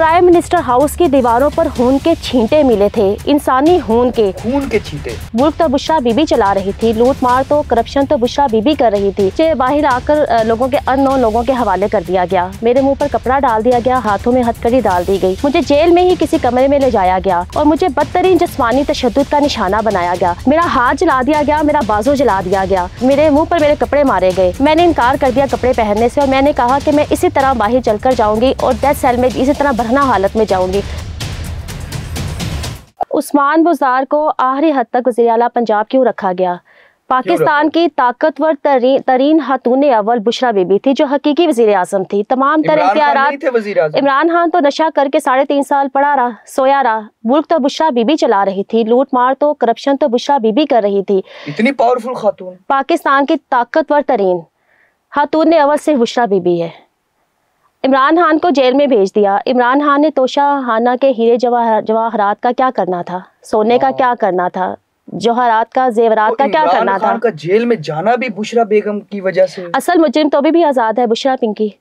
Prime minister house की दीवारों पर खून के छींटे मिले थे इंसानी खून के खून के छींटे मुल्क तो बुशरा बीबी चला रही थी लूट मार तो करप्शन तो बुशरा बीबी कर रही थी बाहर आकर लोगों के अन्य लोगों के हवाले कर दिया गया मेरे मुंह पर कपड़ा डाल दिया गया हाथों में हथकड़ी डाल दी गई मुझे जेल में ही किसी कमरे में ले जाया गया और मुझे बदतरीन जिसमानी तशद का निशाना बनाया गया मेरा हाथ जला दिया गया मेरा बाजू जला दिया गया मेरे मुँह पर मेरे कपड़े मारे गए मैंने इनकार कर दिया कपड़े पहनने से और मैंने कहा की मैं इसी तरह बाहर चल जाऊंगी और डेथ सेल में इसी तरह दरहना हालत में जाऊंगी उस्मान बुजार को आखिरी हद तक वजी अला पंजाब क्यों रखा गया पाकिस्तान की ताकतवर तरी, तरीन खातून अव्वल बुशरा बीबी थी जो हकीकी वजी अजम थी तमाम तरह इख्तियार इमरान खान तो नशा करके साढ़े तीन साल पड़ा रहा सोया रहा मुल्क तो बुशरा बीबी चला रही थी लूट मार तो करप्शन तो बुशरा बीबी कर रही थी इतनी पावरफुल खातून पाकिस्तान की ताकतवर तरीन खातून अव्वल सिर्फ बुशरा बीबी है इमरान खान को जेल में भेज दिया इमरान खान ने तोशा हाना के हीरे जवाहरात का क्या करना था सोने का क्या हाँ। करना था जवाहरात का जेवरात का तो क्या करना था का जेल में जाना भी बुशरा बेगम की वजह से असल मुजरिम तो अभी भी आजाद है बुशरा पिंकी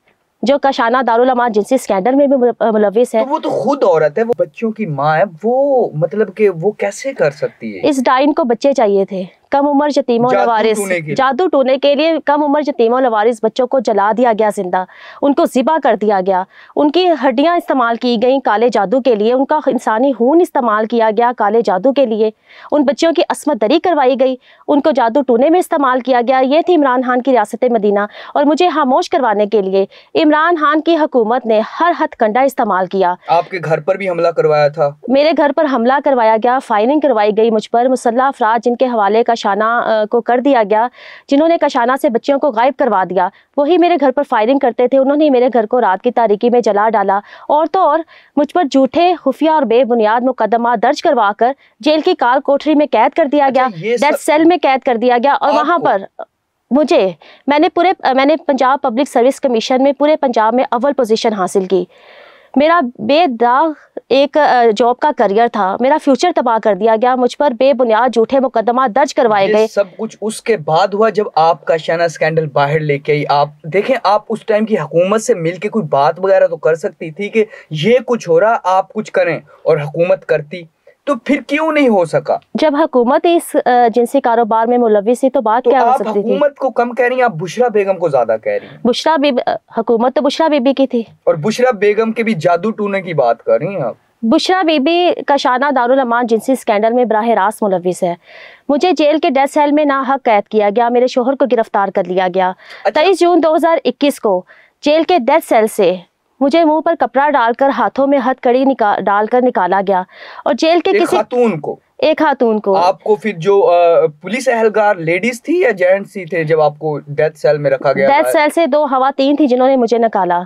जो कशाना दारुलमा जिनसी स्कैंडल में भी मुलविस है तो वो तो खुद औरत है वो बच्चों की माँ है वो मतलब के वो कैसे कर सकती है इस डाइन को बच्चे चाहिए थे कम उम्र यतीमों लवारिस जादू टूने के लिए कम उम्र यतीमों लवारिस बच्चों को जला दिया गया जिंदा उनको ज़िबा कर दिया गया उनकी हड्डियां इस्तेमाल की गई काले जादू के लिए उनका इंसानी खून इस्तेमाल किया गया काले जादू के लिए उन बच्चों की असमत दरी करवाई गई उनको जादू टूने में इस्तेमाल किया गया ये थी इमरान खान की रियासत मदीना और मुझे खामोश करवाने के लिए इमरान खान की हुकूमत ने हर हथकंडा इस्तेमाल किया आपके घर पर भी हमला करवाया था मेरे घर पर हमला करवाया गया फायरिंग करवाई गई मुझ पर मुसल्ला अफराज जिनके हवाले का कशाना को कर दिया गया जिन्होंने कशाना से बच्चियों को गायब करवा दिया वही मेरे घर पर फायरिंग करते थे उन्होंने मेरे घर को रात की तारीकी में जला डाला और तो और मुझ पर झूठे खुफिया और बेबुनियाद मुकदमा दर्ज करवा कर जेल की काल कोठरी में कैद कर दिया अच्छा, गया डेथ सेल में कैद कर दिया गया और वहाँ पर मुझे मैंने पूरे मैंने पंजाब पब्लिक सर्विस कमीशन में पूरे पंजाब में अव्वल पोजीशन हासिल की मेरा बेदाग एक जॉब का करियर था मेरा फ्यूचर तबाह कर दिया गया मुझ पर बेबुनियाद झूठे मुकदमा दर्ज करवाए गए सब कुछ उसके बाद हुआ जब आपका शाना स्कैंडल बाहर लेके आई आप देखें आप उस टाइम की हुकूमत से मिलके कोई बात वगैरह तो कर सकती थी कि ये कुछ हो रहा आप कुछ करें और हुकूमत करती तो फिर क्यों नहीं हो सका जब हुकूमत इस जिनसी कारोबार में मुलविस थी तो बात तो क्या हो सकती थी को कम कह रही हैं आप बुशरा बेगम को ज्यादा कह रही हैं बुशरा हुकूमत तो बुशरा बीबी की थी और बुशरा बेगम के भी जादू टूने की बात कर रही हैं आप बुशरा बीबी का शाना अमान जिनसी स्कैंडल में बराह रास्त मुलविस है मुझे जेल के डेथ सेल में ना हक कैद किया गया मेरे शोहर को गिरफ्तार कर लिया गया अच्छा। तेईस अच्छा। जून 2021 को जेल के डेथ सेल से मुझे मुंह पर कपड़ा डालकर हाथों में हथकड़ी निका, डालकर निकाला गया और जेल के किसी खातून को एक खातून को आपको फिर जो पुलिस एहलकार लेडीज थी या जेंट्स ही थे जब आपको डेथ सेल में रखा गया डेथ सेल से दो हवा तीन थी जिन्होंने मुझे निकाला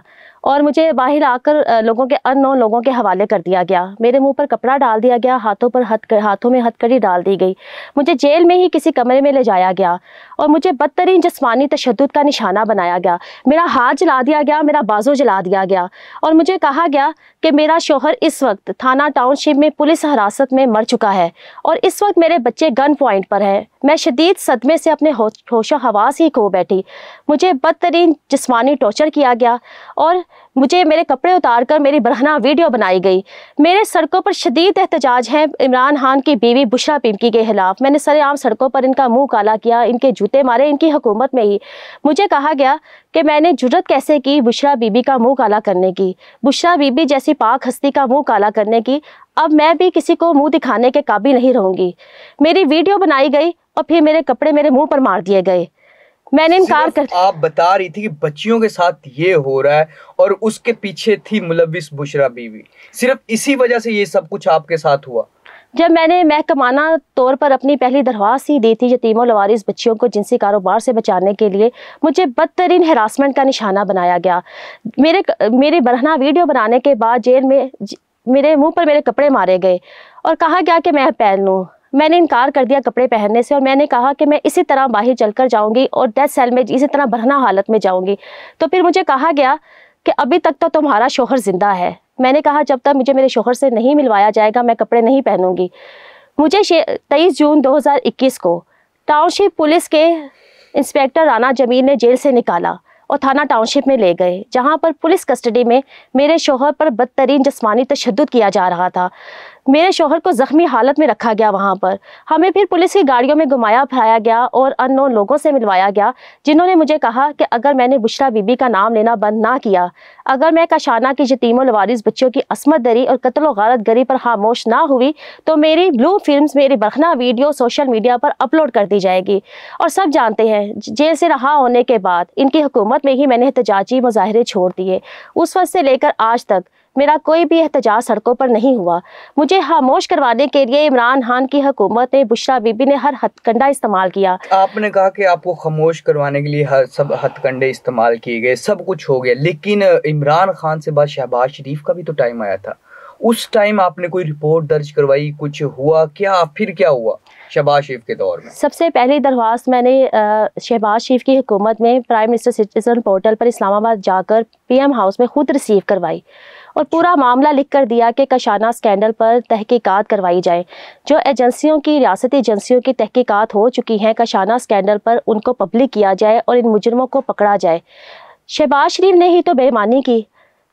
और मुझे बाहर आकर लोगों के नौ लोगों के हवाले कर दिया गया मेरे मुंह पर कपड़ा डाल दिया गया हाथों पर हथ हाथों में हथकड़ी डाल दी गई मुझे जेल में ही किसी कमरे में ले जाया गया और मुझे बदतरीन जस्मानी तशद का निशाना बनाया गया मेरा हाथ जला दिया गया मेरा बाजू जला दिया गया और मुझे कहा गया कि मेरा शोहर इस वक्त थाना टाउनशिप में पुलिस हिरासत में मर चुका है और इस वक्त मेरे बच्चे गन पॉइंट पर है मैं शदीद सदमे से अपने होश हवास ही खो बैठी मुझे बदतरीन जिस्मानी टॉर्चर किया गया और मुझे मेरे कपड़े उतार कर मेरी बरहना वीडियो बनाई गई मेरे सड़कों पर शदीद एहतजाज है इमरान खान की बीवी बुशरा पिमकी के खिलाफ मैंने सरेआम सड़कों पर इनका मुंह काला किया इनके जूते मारे इनकी हुकूमत में ही मुझे कहा गया कि मैंने जरूरत कैसे की बुशरा बीबी का मुंह काला करने की बुशरा बीबी जैसी पाक हस्ती का मुंह काला करने की अब मैं भी किसी को मुंह दिखाने के काबिल नहीं रहूंगी मेरी वीडियो बनाई गई और फिर मेरे कपड़े मेरे मुंह पर मार दिए गए मैंने इनकार कर आप बता रही थी कि बच्चियों के साथ ये हो रहा है और उसके पीछे थी मुलविस बुशरा बीवी सिर्फ इसी वजह से ये सब कुछ आपके साथ हुआ जब मैंने महकमाना तौर पर अपनी पहली दरख्वास्त ही दी थी यतीमों लवारिस बच्चियों को जिनसी कारोबार से बचाने के लिए मुझे बदतरीन हरासमेंट का निशाना बनाया गया मेरे मेरे बरहना वीडियो बनाने के बाद जेल में मेरे मुंह पर मेरे कपड़े मारे गए और कहा गया कि मैं पहन लूँ मैंने इनकार कर दिया कपड़े पहनने से और मैंने कहा कि मैं इसी तरह बाहर चल कर जाऊँगी और डेथ सेल में इसी तरह भरना हालत में जाऊँगी तो फिर मुझे कहा गया कि अभी तक तो तुम्हारा शोहर ज़िंदा है मैंने कहा जब तक मुझे मेरे शोहर से नहीं मिलवाया जाएगा मैं कपड़े नहीं पहनूंगी मुझे तेईस जून इक्कीस को टाउनशिप पुलिस के इंस्पेक्टर राना जमीन ने जेल से निकाला और थाना टाउनशिप में ले गए जहां पर पुलिस कस्टडी में मेरे शोहर पर बदतरीन जस्मानी तशद किया जा रहा था मेरे शोहर को ज़ख्मी हालत में रखा गया वहाँ पर हमें फिर पुलिस की गाड़ियों में घुमाया फिराया गया और अननोन लोगों से मिलवाया गया जिन्होंने मुझे कहा कि अगर मैंने बुशरा बीबी का नाम लेना बंद ना किया अगर मैं कशाना की यतीम लवारिस बच्चों की असमत दरी और कत्ल गलत गरी पर खामोश ना हुई तो मेरी ब्लू फिल्म मेरी बरखना वीडियो सोशल मीडिया पर अपलोड कर दी जाएगी और सब जानते हैं जेल से रहा होने के बाद इनकी हुकूमत में ही मैंने एहतजाजी मुजाहरे छोड़ दिए उस वक्त से लेकर आज तक मेरा कोई भी एहतजाज सड़कों पर नहीं हुआ मुझे खामोश करवाने के लिए इमरान खान की हुकूमत ने बुशरा बीबी ने हर हथकंडा इस्तेमाल किया आपने कहा कि आपको खामोश करवाने के लिए हर सब हथकंडे इस्तेमाल किए गए सब कुछ हो गया लेकिन इमरान खान से बाद शहबाज शरीफ का भी तो टाइम आया था उस टाइम आपने कोई रिपोर्ट दर्ज करवाई कुछ हुआ क्या फिर क्या हुआ शहबाज शरीफ के दौर में सबसे पहली दरख्वास्त मैंने शहबाज शरीफ की हुकूमत में प्राइम मिनिस्टर सिटीजन पोर्टल पर इस्लामाबाद जाकर पीएम हाउस में खुद रिसीव करवाई और पूरा मामला लिख कर दिया कि कशाना स्कैंडल पर तहकीकात करवाई जाए जो एजेंसियों की रियासती एजेंसियों की तहकीकात हो चुकी हैं कशाना स्कैंडल पर उनको पब्लिक किया जाए और इन मुजरमों को पकड़ा जाए शहबाज शरीफ ने ही तो बेमानी की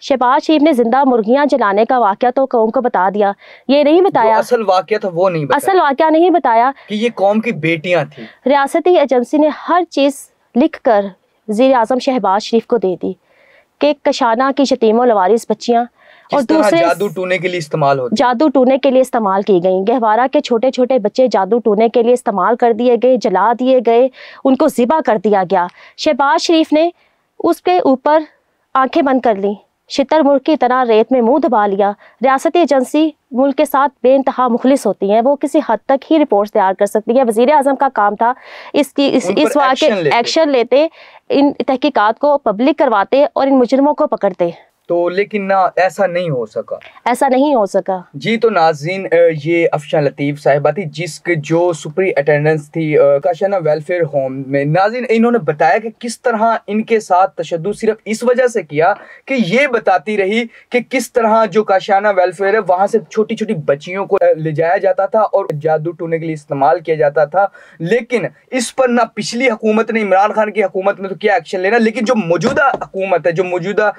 शहबाज शरीफ ने जिंदा मुर्गियां जलाने का वाक्य तो कौम को बता दिया ये नहीं बताया असल वाक्य था वो नहीं बताया। असल वाक्य नहीं बताया कि ये कौम की बेटियां थी रियासती एजेंसी ने हर चीज लिख कर वजीर आजम शहबाज शरीफ को दे दी के कशाना की शतीमो लवारिस बच्चियाँ और दूसरे जादू टूने के लिए इस्तेमाल हो जादू टूने के लिए इस्तेमाल की गई गहवारा के छोटे छोटे बच्चे जादू टूने के लिए इस्तेमाल कर दिए गए जला दिए गए उनको ज़िबा कर दिया गया शहबाज शरीफ ने उसके ऊपर आंखें बंद कर ली शितर मुल्क की तरह रेत में मुंह दबा लिया रियासती एजेंसी मुल्क के साथ बेानतहा मुखलिस होती हैं वो किसी हद तक ही रिपोर्ट्स तैयार कर सकती है वजीर अजम का काम था इसकी इस, इस वाक़ एक्शन लेते इन तहकीकात को पब्लिक करवाते और इन मुजरमों को पकड़ते तो लेकिन ना ऐसा नहीं हो सका ऐसा नहीं हो सका जी तो नाजीन ये अफशा लतीफ़ साहिबा थी जिसके जो सुपरी अटेंडेंस थी काशाना वेलफेयर होम में नाजीन इन्होंने बताया कि किस तरह इनके साथ तशद सिर्फ इस वजह से किया कि ये बताती रही कि किस तरह जो काशाना वेलफेयर है वहां से छोटी छोटी बच्चियों को ले जाया जाता था और जादू टूने के लिए इस्तेमाल किया जाता था लेकिन इस पर ना पिछली हुकूमत ने इमरान खान की हुकूमत में तो क्या एक्शन लेना लेकिन जो मौजूदा हुकूमत है जो मौजूदा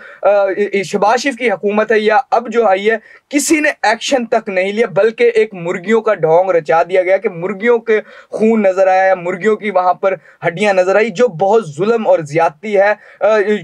कि शबाज शरीफ की हुकूमत है या अब जो आई है किसी ने एक्शन तक नहीं लिया बल्कि एक मुर्गियों का ढोंग रचा दिया गया कि मुर्गियों के खून नज़र आया या मुर्गियों की वहां पर हड्डियां नज़र आई जो बहुत जुल्म और ज़्यादती है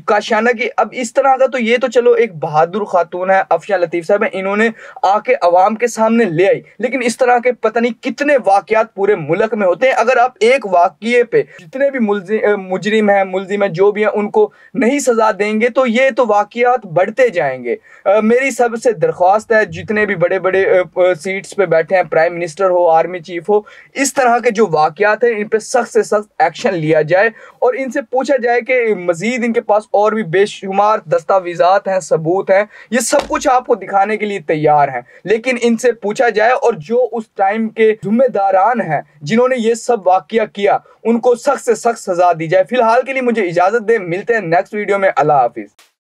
काशाना की अब इस तरह का तो ये तो चलो एक बहादुर खातून है अफशा लतीफ़ साहब है इन्होंने आके आवाम के सामने ले आई लेकिन इस तरह के पता नहीं कितने वाकत पूरे मुल्क में होते हैं अगर आप एक वाक्य पे जितने भी मुलजिम मुजरिम हैं मुलजिम है जो भी है उनको नहीं सज़ा देंगे तो ये तो वाकत बढ़ते जाएंगे आ, मेरी सबसे दरख्वास्त है जितने भी बड़े बड़े सीट्स पे बैठे हैं प्राइम मिनिस्टर हो आर्मी चीफ हो इस तरह के जो वाकत हैं इन पर सख्त से सख्त एक्शन लिया जाए और इनसे पूछा जाए कि मज़ीद इनके पास और भी बेशुमार दस्तावेजात हैं सबूत हैं ये सब कुछ आपको दिखाने के लिए तैयार हैं लेकिन इनसे पूछा जाए और जो उस टाइम के जुम्मेदारान हैं जिन्होंने ये सब वाक़ किया उनको सख्त से सख्त सजा दी जाए फिलहाल के लिए मुझे इजाज़त दें मिलते हैं नेक्स्ट वीडियो में अल्लाह हाफिज़